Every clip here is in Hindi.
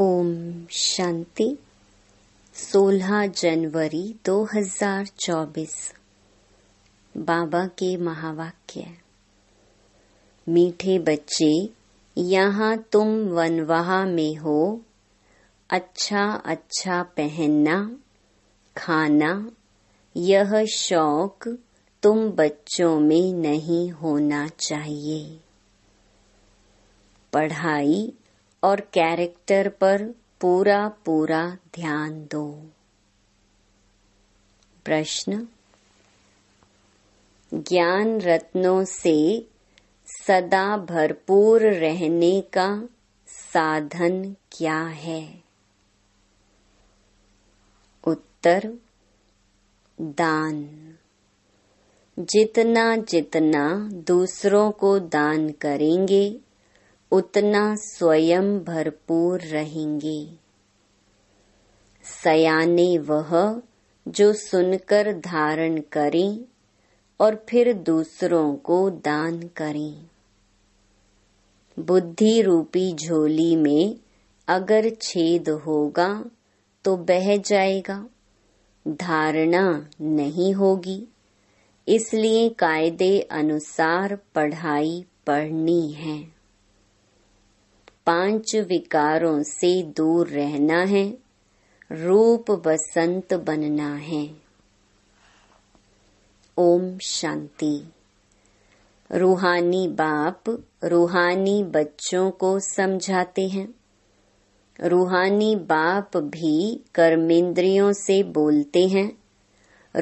ओम शांति 16 जनवरी 2024 बाबा के महावाक्य मीठे बच्चे यहाँ तुम वनवाहा में हो अच्छा अच्छा पहनना खाना यह शौक तुम बच्चों में नहीं होना चाहिए पढ़ाई और कैरेक्टर पर पूरा पूरा ध्यान दो प्रश्न ज्ञान रत्नों से सदा भरपूर रहने का साधन क्या है उत्तर दान जितना जितना दूसरों को दान करेंगे उतना स्वयं भरपूर रहेंगे सयाने वह जो सुनकर धारण करें और फिर दूसरों को दान करें बुद्धि रूपी झोली में अगर छेद होगा तो बह जाएगा धारणा नहीं होगी इसलिए कायदे अनुसार पढ़ाई पढ़नी है पांच विकारों से दूर रहना है रूप बसंत बनना है ओम शांति रूहानी बाप रूहानी बच्चों को समझाते हैं रूहानी बाप भी कर्मेंद्रियों से बोलते हैं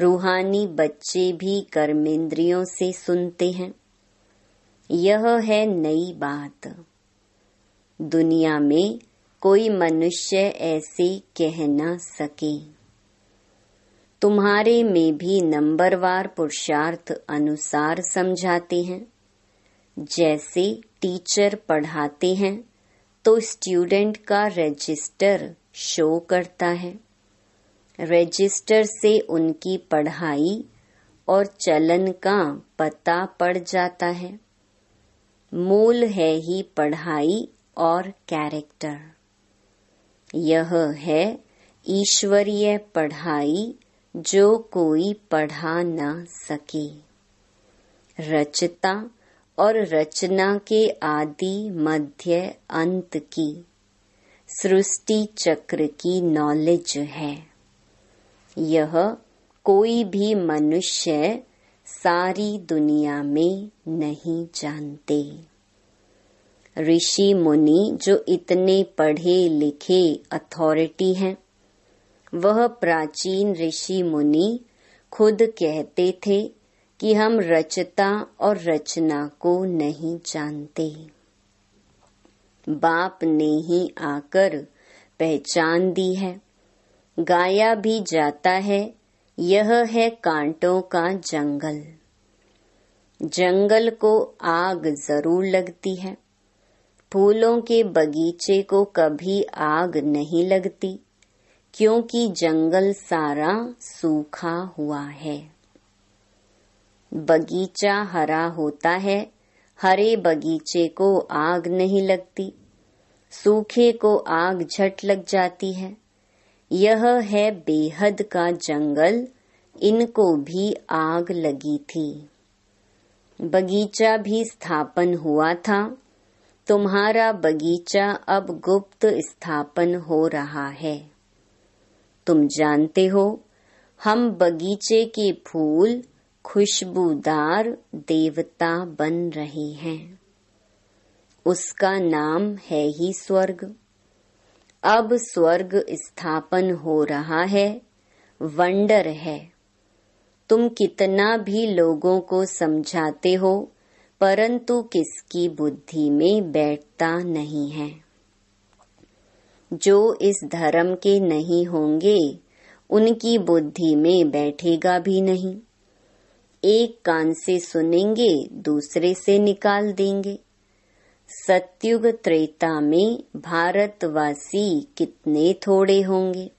रूहानी बच्चे भी कर्मेंद्रियों से सुनते हैं यह है नई बात दुनिया में कोई मनुष्य ऐसे कह न सके तुम्हारे में भी नंबरवार पुरुषार्थ अनुसार समझाते हैं जैसे टीचर पढ़ाते हैं तो स्टूडेंट का रजिस्टर शो करता है रजिस्टर से उनकी पढ़ाई और चलन का पता पड़ जाता है मूल है ही पढ़ाई और कैरेक्टर यह है ईश्वरीय पढ़ाई जो कोई पढ़ा न सके रचता और रचना के आदि मध्य अंत की सृष्टि चक्र की नॉलेज है यह कोई भी मनुष्य सारी दुनिया में नहीं जानते ऋषि मुनि जो इतने पढ़े लिखे अथॉरिटी हैं वह प्राचीन ऋषि मुनि खुद कहते थे कि हम रचता और रचना को नहीं जानते बाप ने ही आकर पहचान दी है गाया भी जाता है यह है कांटों का जंगल जंगल को आग जरूर लगती है फूलों के बगीचे को कभी आग नहीं लगती क्योंकि जंगल सारा सूखा हुआ है बगीचा हरा होता है हरे बगीचे को आग नहीं लगती सूखे को आग झट लग जाती है यह है बेहद का जंगल इनको भी आग लगी थी बगीचा भी स्थापन हुआ था तुम्हारा बगीचा अब गुप्त स्थापन हो रहा है तुम जानते हो हम बगीचे के फूल खुशबूदार देवता बन रहे हैं उसका नाम है ही स्वर्ग अब स्वर्ग स्थापन हो रहा है वंडर है तुम कितना भी लोगों को समझाते हो परंतु किसकी बुद्धि में बैठता नहीं है जो इस धर्म के नहीं होंगे उनकी बुद्धि में बैठेगा भी नहीं एक कान से सुनेंगे दूसरे से निकाल देंगे सत्युग त्रेता में भारतवासी कितने थोड़े होंगे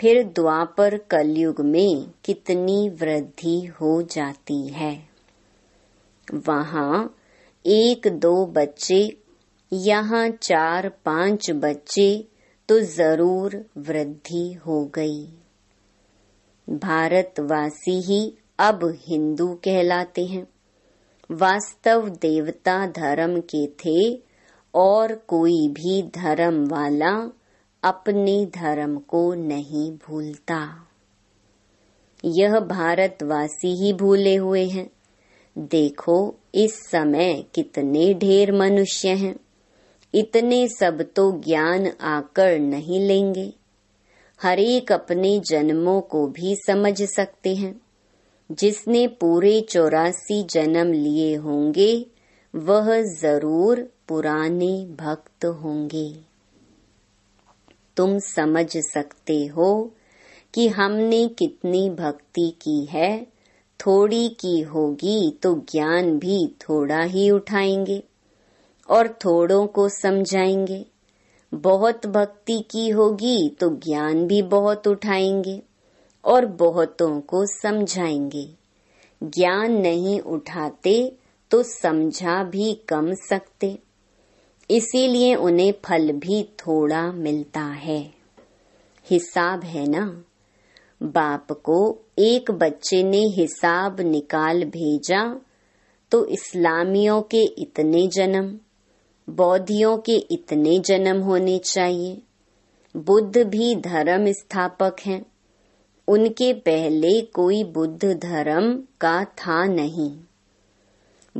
फिर द्वापर कलयुग में कितनी वृद्धि हो जाती है वहा एक दो बच्चे यहाँ चार पांच बच्चे तो जरूर वृद्धि हो गई भारतवासी ही अब हिंदू कहलाते हैं वास्तव देवता धर्म के थे और कोई भी धर्म वाला अपने धर्म को नहीं भूलता यह भारतवासी ही भूले हुए हैं देखो इस समय कितने ढेर मनुष्य हैं इतने सब तो ज्ञान आकर नहीं लेंगे हरेक अपने जन्मों को भी समझ सकते हैं जिसने पूरे चौरासी जन्म लिए होंगे वह जरूर पुराने भक्त होंगे तुम समझ सकते हो कि हमने कितनी भक्ति की है थोड़ी की होगी तो ज्ञान भी थोड़ा ही उठाएंगे और थोड़ों को समझाएंगे बहुत भक्ति की होगी तो ज्ञान भी बहुत उठाएंगे और बहुतों को समझाएंगे ज्ञान नहीं उठाते तो समझा भी कम सकते इसीलिए उन्हें फल भी थोड़ा मिलता है हिसाब है ना बाप को एक बच्चे ने हिसाब निकाल भेजा तो इस्लामियों के इतने जन्म बौद्धियों के इतने जन्म होने चाहिए बुद्ध भी धर्म स्थापक हैं उनके पहले कोई बुद्ध धर्म का था नहीं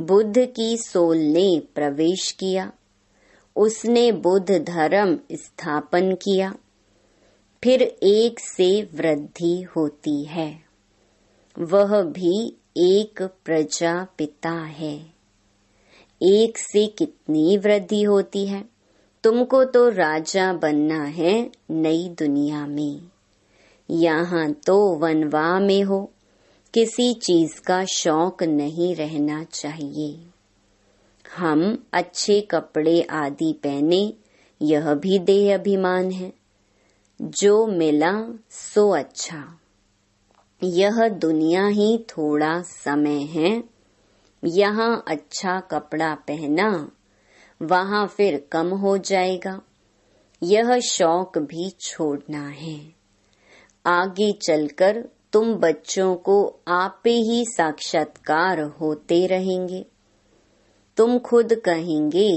बुद्ध की सोल ने प्रवेश किया उसने बुद्ध धर्म स्थापन किया फिर एक से वृद्धि होती है वह भी एक प्रजा पिता है एक से कितनी वृद्धि होती है तुमको तो राजा बनना है नई दुनिया में यहाँ तो वनवा में हो किसी चीज का शौक नहीं रहना चाहिए हम अच्छे कपड़े आदि पहने यह भी देह अभिमान है जो मिला सो अच्छा यह दुनिया ही थोड़ा समय है यहाँ अच्छा कपड़ा पहना वहां फिर कम हो जाएगा यह शौक भी छोड़ना है आगे चलकर तुम बच्चों को आपे ही साक्षात्कार होते रहेंगे तुम खुद कहेंगे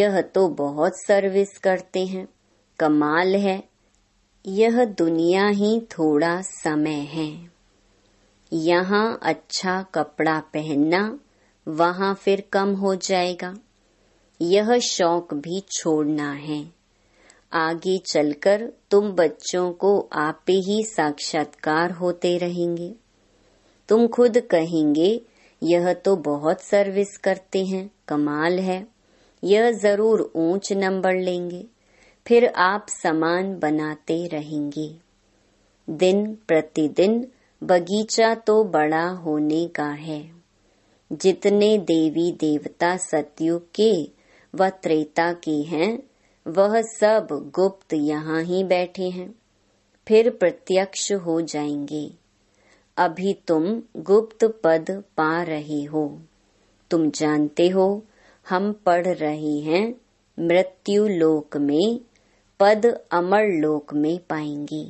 यह तो बहुत सर्विस करते हैं कमाल है यह दुनिया ही थोड़ा समय है यहाँ अच्छा कपड़ा पहनना वहाँ फिर कम हो जाएगा यह शौक भी छोड़ना है आगे चलकर तुम बच्चों को आपे ही साक्षात्कार होते रहेंगे तुम खुद कहेंगे यह तो बहुत सर्विस करते हैं कमाल है यह जरूर ऊंच नंबर लेंगे फिर आप समान बनाते रहेंगे दिन प्रतिदिन बगीचा तो बड़ा होने का है जितने देवी देवता सतयुग के व त्रेता के हैं वह सब गुप्त यहाँ ही बैठे हैं फिर प्रत्यक्ष हो जाएंगे अभी तुम गुप्त पद पा रहे हो तुम जानते हो हम पढ़ रहे हैं मृत्यु लोक में पद अमर लोक में पाएंगे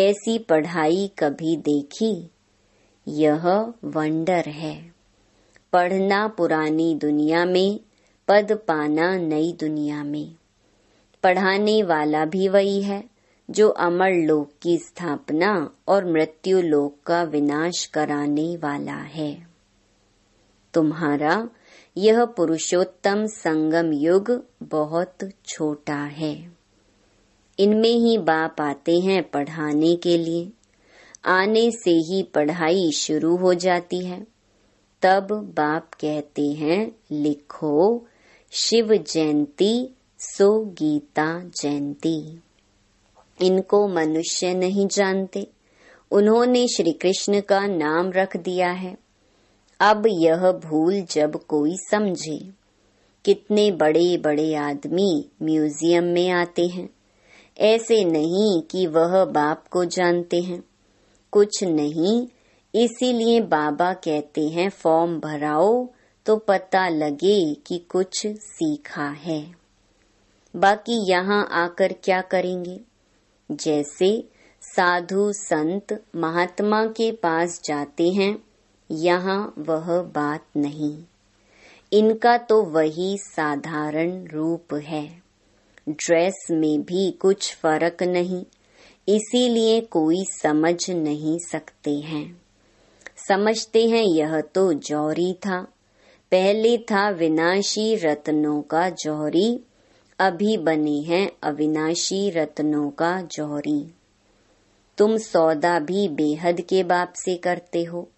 ऐसी पढ़ाई कभी देखी यह वंडर है पढ़ना पुरानी दुनिया में पद पाना नई दुनिया में पढ़ाने वाला भी वही है जो अमर लोक की स्थापना और मृत्यु लोक का विनाश कराने वाला है तुम्हारा यह पुरुषोत्तम संगम युग बहुत छोटा है इनमें ही बाप आते हैं पढ़ाने के लिए आने से ही पढ़ाई शुरू हो जाती है तब बाप कहते हैं लिखो शिव जयंती सो गीता जयंती इनको मनुष्य नहीं जानते उन्होंने श्री कृष्ण का नाम रख दिया है अब यह भूल जब कोई समझे कितने बड़े बड़े आदमी म्यूजियम में आते हैं ऐसे नहीं कि वह बाप को जानते हैं कुछ नहीं इसीलिए बाबा कहते हैं फॉर्म भराओ तो पता लगे कि कुछ सीखा है बाकी यहाँ आकर क्या करेंगे जैसे साधु संत महात्मा के पास जाते हैं यहाँ वह बात नहीं इनका तो वही साधारण रूप है ड्रेस में भी कुछ फर्क नहीं इसीलिए कोई समझ नहीं सकते हैं समझते हैं यह तो जौहरी था पहले था विनाशी रत्नों का जौहरी अभी बने हैं अविनाशी रत्नों का जौहरी तुम सौदा भी बेहद के बाप से करते हो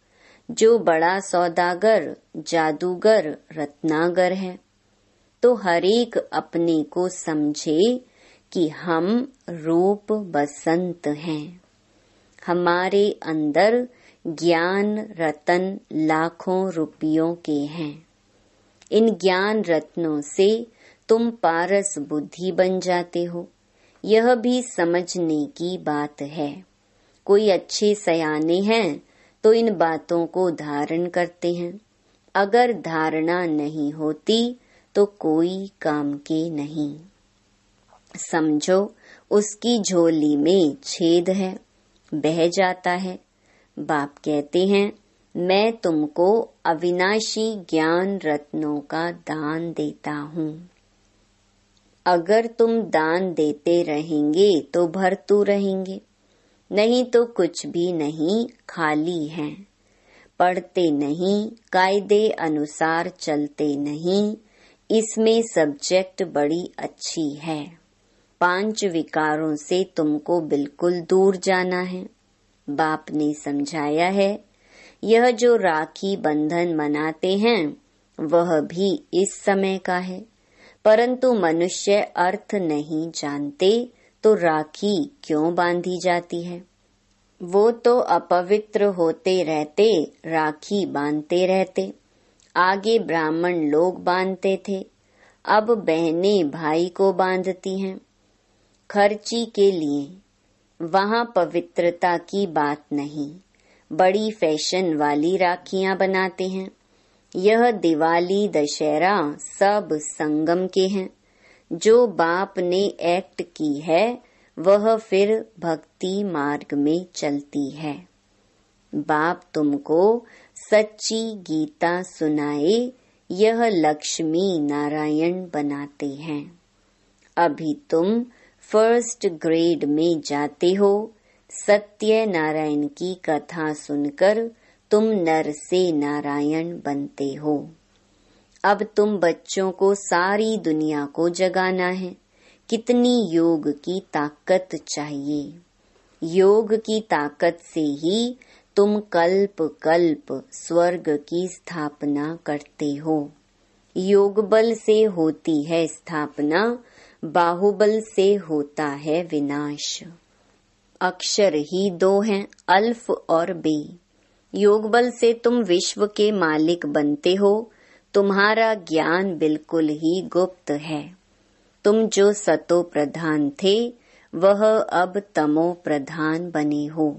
जो बड़ा सौदागर जादूगर रत्नागर है तो हरेक अपने को समझे कि हम रूप बसंत हैं हमारे अंदर ज्ञान रतन लाखों रुपयों के हैं इन ज्ञान रत्नों से तुम पारस बुद्धि बन जाते हो यह भी समझने की बात है कोई अच्छे सयाने हैं तो इन बातों को धारण करते हैं अगर धारणा नहीं होती तो कोई काम के नहीं समझो उसकी झोली में छेद है बह जाता है बाप कहते हैं मैं तुमको अविनाशी ज्ञान रत्नों का दान देता हूँ अगर तुम दान देते रहेंगे तो भरतू रहेंगे नहीं तो कुछ भी नहीं खाली हैं पढ़ते नहीं कायदे अनुसार चलते नहीं इसमें सब्जेक्ट बड़ी अच्छी है पांच विकारों से तुमको बिल्कुल दूर जाना है बाप ने समझाया है यह जो राखी बंधन मनाते हैं वह भी इस समय का है परंतु मनुष्य अर्थ नहीं जानते तो राखी क्यों बांधी जाती है वो तो अपवित्र होते रहते राखी बांधते रहते आगे ब्राह्मण लोग बांधते थे अब बहने भाई को बांधती हैं खर्ची के लिए वहाँ पवित्रता की बात नहीं बड़ी फैशन वाली राखियाँ बनाते हैं यह दिवाली दशहरा सब संगम के हैं जो बाप ने एक्ट की है वह फिर भक्ति मार्ग में चलती है बाप तुमको सच्ची गीता सुनाए यह लक्ष्मी नारायण बनाते हैं अभी तुम फर्स्ट ग्रेड में जाते हो सत्य नारायण की कथा सुनकर तुम नर से नारायण बनते हो अब तुम बच्चों को सारी दुनिया को जगाना है कितनी योग की ताकत चाहिए योग की ताकत से ही तुम कल्प कल्प स्वर्ग की स्थापना करते हो योग बल से होती है स्थापना बाहुबल से होता है विनाश अक्षर ही दो हैं अल्फ और बे योग बल से तुम विश्व के मालिक बनते हो तुम्हारा ज्ञान बिल्कुल ही गुप्त है तुम जो सतो प्रधान थे वह अब तमो प्रधान बने हो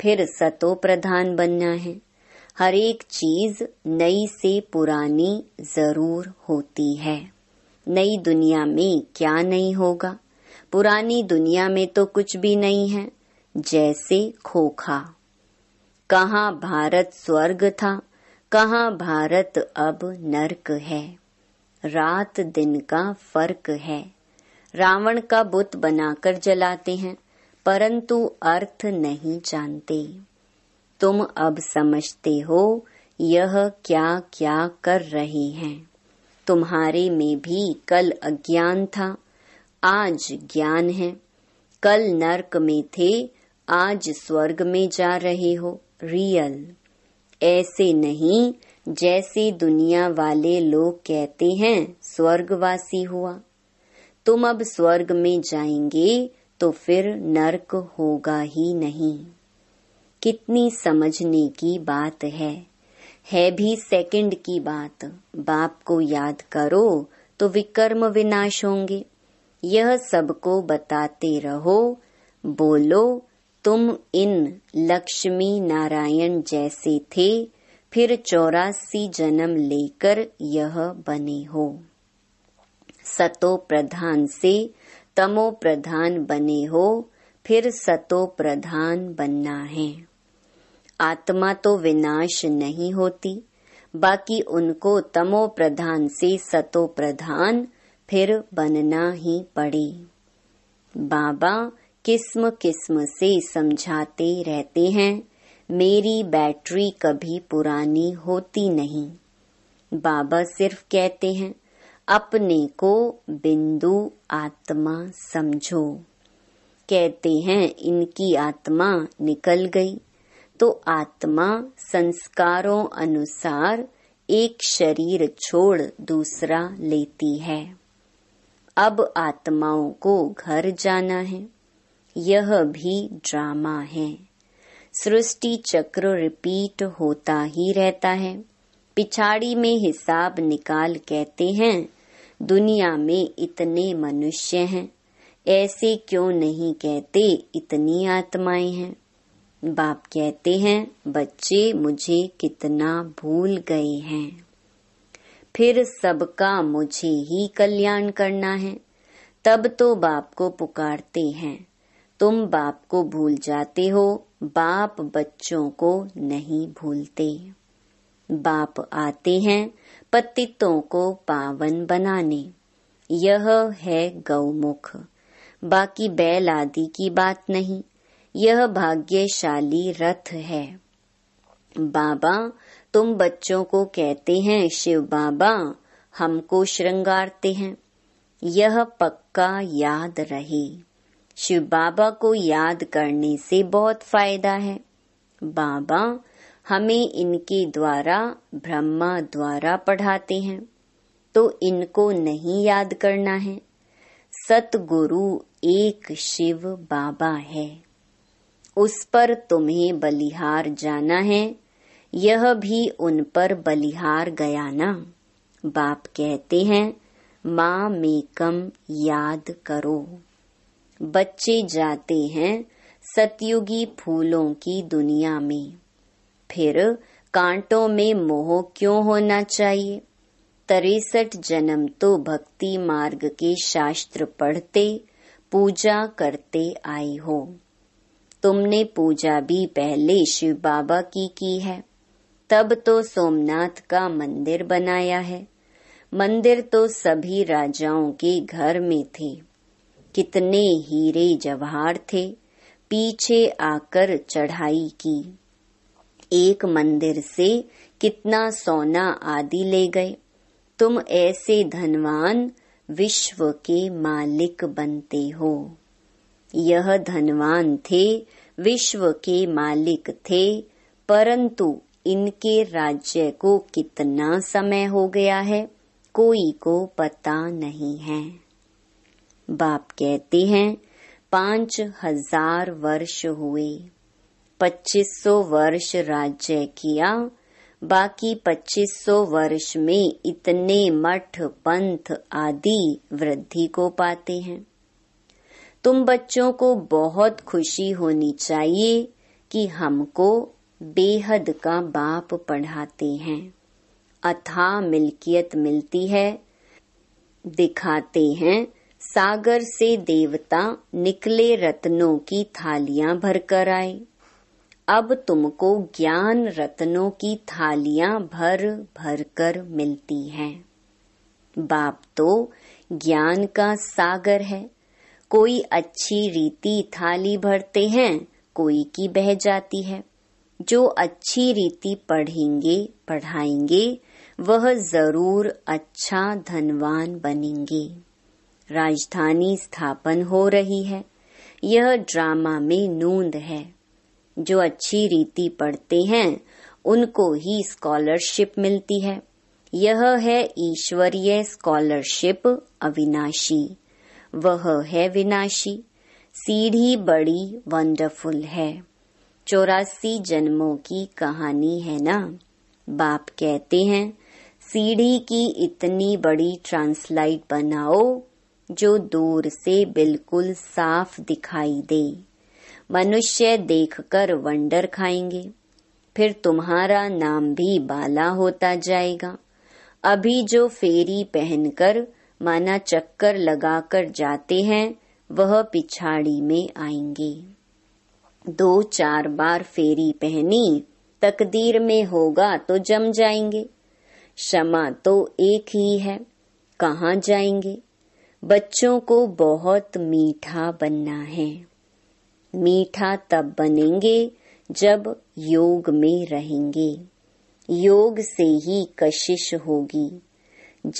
फिर सतो प्रधान बनना है हर एक चीज नई से पुरानी जरूर होती है नई दुनिया में क्या नहीं होगा पुरानी दुनिया में तो कुछ भी नहीं है जैसे खोखा कहा भारत स्वर्ग था कहा भारत अब नरक है रात दिन का फर्क है रावण का बुत बनाकर जलाते हैं परंतु अर्थ नहीं जानते तुम अब समझते हो यह क्या क्या कर रहे हैं तुम्हारे में भी कल अज्ञान था आज ज्ञान है कल नरक में थे आज स्वर्ग में जा रहे हो रियल ऐसे नहीं जैसे दुनिया वाले लोग कहते हैं स्वर्गवासी हुआ तुम अब स्वर्ग में जाएंगे तो फिर नरक होगा ही नहीं कितनी समझने की बात है है भी सेकंड की बात बाप को याद करो तो विकर्म विनाश होंगे यह सबको बताते रहो बोलो तुम इन लक्ष्मी नारायण जैसे थे फिर चौरासी जन्म लेकर यह बने हो सतो प्रधान से तमो प्रधान बने हो फिर सतो प्रधान बनना है आत्मा तो विनाश नहीं होती बाकी उनको तमो प्रधान से सतो प्रधान फिर बनना ही पड़े बाबा किस्म किस्म से समझाते रहते हैं मेरी बैटरी कभी पुरानी होती नहीं बाबा सिर्फ कहते हैं अपने को बिंदु आत्मा समझो कहते हैं इनकी आत्मा निकल गई तो आत्मा संस्कारों अनुसार एक शरीर छोड़ दूसरा लेती है अब आत्माओं को घर जाना है यह भी ड्रामा है सृष्टि चक्र रिपीट होता ही रहता है पिछाड़ी में हिसाब निकाल कहते हैं दुनिया में इतने मनुष्य हैं ऐसे क्यों नहीं कहते इतनी आत्माएं हैं बाप कहते हैं बच्चे मुझे कितना भूल गए हैं फिर सबका मुझे ही कल्याण करना है तब तो बाप को पुकारते हैं तुम बाप को भूल जाते हो बाप बच्चों को नहीं भूलते बाप आते हैं पतितों को पावन बनाने यह है गौमुख बाकी बैल आदि की बात नहीं यह भाग्यशाली रथ है बाबा तुम बच्चों को कहते हैं शिव बाबा हमको श्रृंगारते हैं यह पक्का याद रहे शिव बाबा को याद करने से बहुत फायदा है बाबा हमें इनके द्वारा ब्रह्मा द्वारा पढ़ाते हैं तो इनको नहीं याद करना है सतगुरु एक शिव बाबा है उस पर तुम्हें बलिहार जाना है यह भी उन पर बलिहार गया ना बाप कहते हैं माँ मेकम याद करो बच्चे जाते हैं सतयुगी फूलों की दुनिया में फिर कांटों में मोह क्यों होना चाहिए तिरसठ जन्म तो भक्ति मार्ग के शास्त्र पढ़ते पूजा करते आई हो तुमने पूजा भी पहले शिव बाबा की की है तब तो सोमनाथ का मंदिर बनाया है मंदिर तो सभी राजाओं के घर में थे कितने हीरे जवाहर थे पीछे आकर चढ़ाई की एक मंदिर से कितना सोना आदि ले गए तुम ऐसे धनवान विश्व के मालिक बनते हो यह धनवान थे विश्व के मालिक थे परंतु इनके राज्य को कितना समय हो गया है कोई को पता नहीं है बाप कहते हैं पांच हजार वर्ष हुए 2500 वर्ष राज्य किया बाकी 2500 वर्ष में इतने मठ पंथ आदि वृद्धि को पाते हैं तुम बच्चों को बहुत खुशी होनी चाहिए कि हमको बेहद का बाप पढ़ाते हैं अथा मिल्कियत मिलती है दिखाते हैं सागर से देवता निकले रत्नों की थालियां भरकर आए अब तुमको ज्ञान रत्नों की थालियां भर भर कर मिलती हैं बाप तो ज्ञान का सागर है कोई अच्छी रीति थाली भरते हैं कोई की बह जाती है जो अच्छी रीति पढ़ेंगे पढ़ाएंगे वह जरूर अच्छा धनवान बनेंगे राजधानी स्थापन हो रही है यह ड्रामा में नूंद है जो अच्छी रीति पढ़ते हैं उनको ही स्कॉलरशिप मिलती है यह है ईश्वरीय स्कॉलरशिप अविनाशी वह है विनाशी सीढ़ी बड़ी वंडरफुल है चौरासी जन्मों की कहानी है ना बाप कहते हैं सीढ़ी की इतनी बड़ी ट्रांसलाइट बनाओ जो दूर से बिल्कुल साफ दिखाई दे मनुष्य देखकर वंडर खाएंगे फिर तुम्हारा नाम भी बाला होता जाएगा अभी जो फेरी पहनकर माना चक्कर लगाकर जाते हैं वह पिछाड़ी में आएंगे दो चार बार फेरी पहनी तकदीर में होगा तो जम जाएंगे क्षमा तो एक ही है कहाँ जाएंगे बच्चों को बहुत मीठा बनना है मीठा तब बनेंगे जब योग में रहेंगे योग से ही कशिश होगी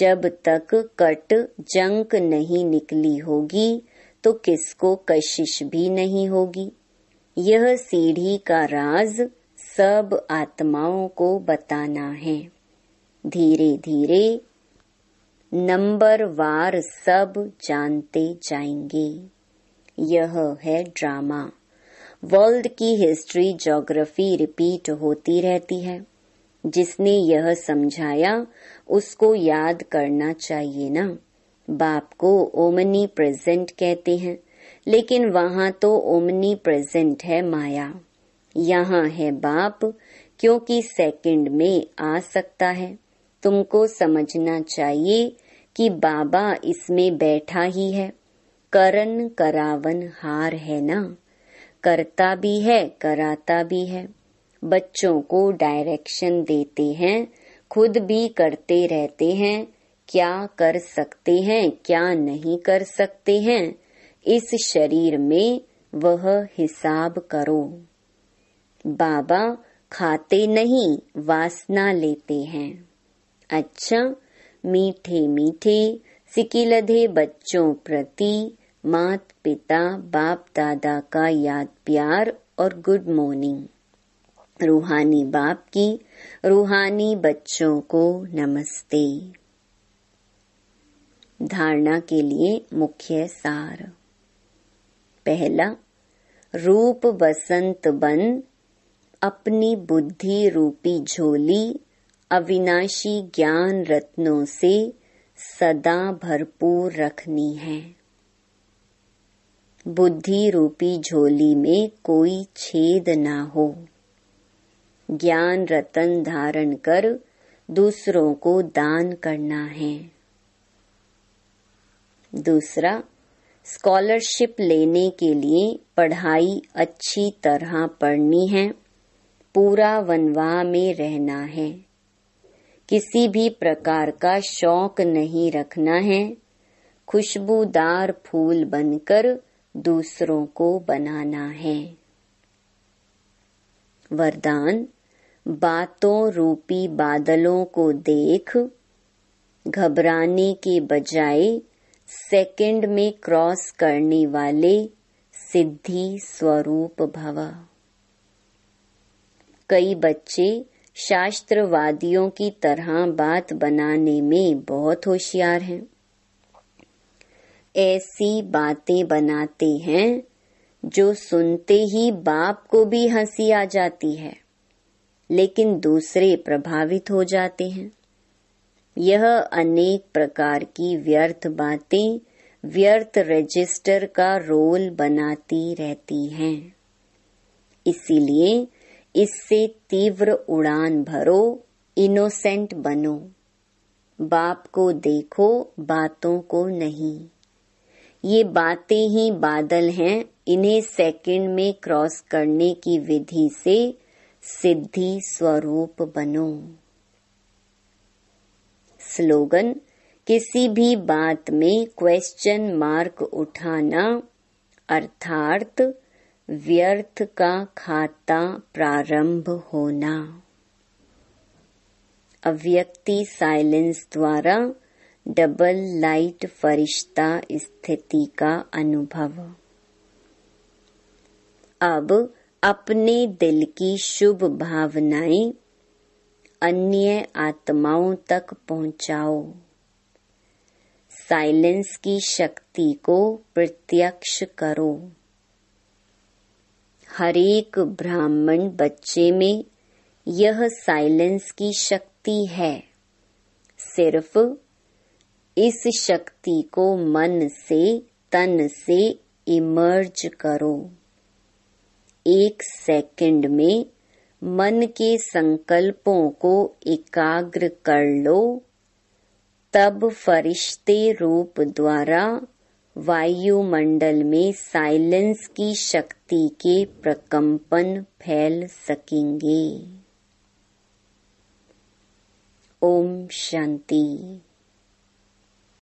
जब तक कट जंक नहीं निकली होगी तो किसको कशिश भी नहीं होगी यह सीढ़ी का राज सब आत्माओं को बताना है धीरे धीरे नंबर वार सब जानते जाएंगे यह है ड्रामा वर्ल्ड की हिस्ट्री जोग्राफी रिपीट होती रहती है जिसने यह समझाया उसको याद करना चाहिए ना बाप को ओमनी प्रेजेंट कहते हैं लेकिन वहां तो ओमनी प्रेजेंट है माया यहाँ है बाप क्योंकि सेकंड में आ सकता है तुमको समझना चाहिए कि बाबा इसमें बैठा ही है करण करावन हार है ना करता भी है कराता भी है बच्चों को डायरेक्शन देते हैं खुद भी करते रहते हैं क्या कर सकते हैं क्या नहीं कर सकते हैं इस शरीर में वह हिसाब करो बाबा खाते नहीं वासना लेते हैं अच्छा मीठे मीठे सिकिलधे बच्चों प्रति मात पिता बाप दादा का याद प्यार और गुड मॉर्निंग रूहानी बाप की रूहानी बच्चों को नमस्ते धारणा के लिए मुख्य सार पहला रूप बसंत बन अपनी बुद्धि रूपी झोली अविनाशी ज्ञान रत्नों से सदा भरपूर रखनी है बुद्धि रूपी झोली में कोई छेद ना हो ज्ञान रतन धारण कर दूसरों को दान करना है दूसरा स्कॉलरशिप लेने के लिए पढ़ाई अच्छी तरह पढ़नी है पूरा वनवाह में रहना है किसी भी प्रकार का शौक नहीं रखना है खुशबूदार फूल बनकर दूसरों को बनाना है वरदान बातों रूपी बादलों को देख घबराने के बजाय सेकंड में क्रॉस करने वाले सिद्धि स्वरूप भव कई बच्चे शास्त्रवादियों की तरह बात बनाने में बहुत होशियार हैं ऐसी बातें बनाते हैं जो सुनते ही बाप को भी हंसी आ जाती है लेकिन दूसरे प्रभावित हो जाते हैं यह अनेक प्रकार की व्यर्थ बातें व्यर्थ रजिस्टर का रोल बनाती रहती हैं इसीलिए इससे तीव्र उड़ान भरो इनोसेंट बनो बाप को देखो बातों को नहीं ये बातें ही बादल हैं इन्हें सेकंड में क्रॉस करने की विधि से सिद्धि स्वरूप बनो स्लोगन किसी भी बात में क्वेश्चन मार्क उठाना अर्थार्थ व्यर्थ का खाता प्रारंभ होना अव्यक्ति साइलेंस द्वारा डबल लाइट फरिश्ता स्थिति का अनुभव अब अपने दिल की शुभ भावनाएं अन्य आत्माओं तक पहुंचाओ साइलेंस की शक्ति को प्रत्यक्ष करो हरेक ब्राह्मण बच्चे में यह साइलेंस की शक्ति है सिर्फ इस शक्ति को मन से तन से इमर्ज करो एक सेकंड में मन के संकल्पों को एकाग्र कर लो तब फरिश्ते रूप द्वारा वायुमंडल में साइलेंस की शक्ति के प्रकंपन फैल सकेंगे ओम शांति